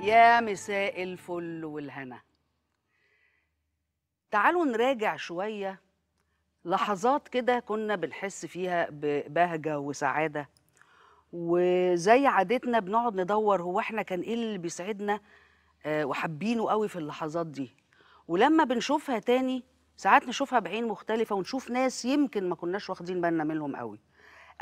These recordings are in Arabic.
يا مساء الفل والهنا تعالوا نراجع شوية لحظات كده كنا بنحس فيها ببهجة وسعادة وزي عادتنا بنقعد ندور هو احنا كان ايه اللي بيسعدنا آه، وحابينه قوي في اللحظات دي ولما بنشوفها تاني ساعات نشوفها بعين مختلفة ونشوف ناس يمكن ما كناش واخدين بالنا منهم قوي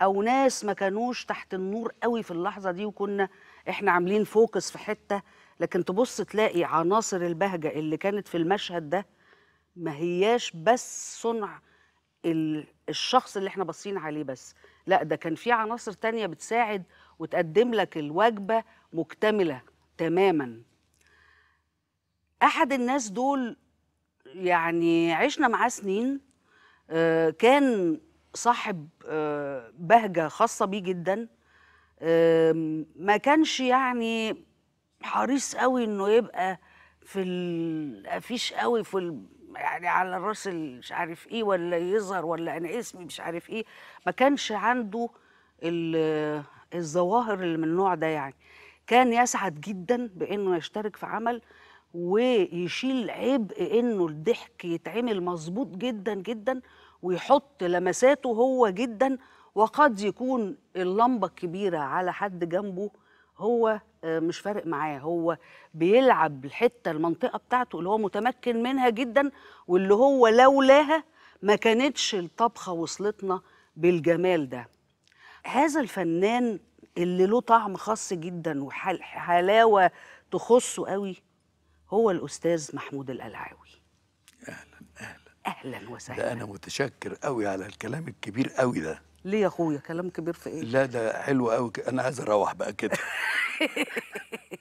او ناس ما كانوش تحت النور قوي في اللحظه دي وكنا احنا عاملين فوكس في حته لكن تبص تلاقي عناصر البهجه اللي كانت في المشهد ده ما هياش بس صنع الشخص اللي احنا باصين عليه بس لا ده كان في عناصر تانية بتساعد وتقدم لك الوجبة مكتملة تماما أحد الناس دول يعني عشنا معاه سنين آه، كان صاحب آه، بهجه خاصه بيه جدا ما كانش يعني حريص قوي انه يبقى في الافيش قوي في ال... يعني على الراس مش عارف ايه ولا يظهر ولا انا اسمي مش عارف ايه ما كانش عنده الظواهر اللي من النوع ده يعني كان يسعد جدا بانه يشترك في عمل ويشيل عبء انه الضحك يتعمل مظبوط جدا جدا ويحط لمساته هو جدا وقد يكون اللمبة الكبيرة على حد جنبه هو آه، مش فارق معاه هو بيلعب الحتة المنطقة بتاعته اللي هو متمكن منها جدا واللي هو لولاها ما كانتش الطبخة وصلتنا بالجمال ده هذا الفنان اللي له طعم خاص جدا وحلاوة تخصه قوي هو الأستاذ محمود القلعاوي أهلا أهلا أهلا وسهلا ده أنا متشكر قوي على الكلام الكبير قوي ده ليه يا اخويا كلام كبير في ايه لا ده حلو قوي انا عايز اروح بقى كده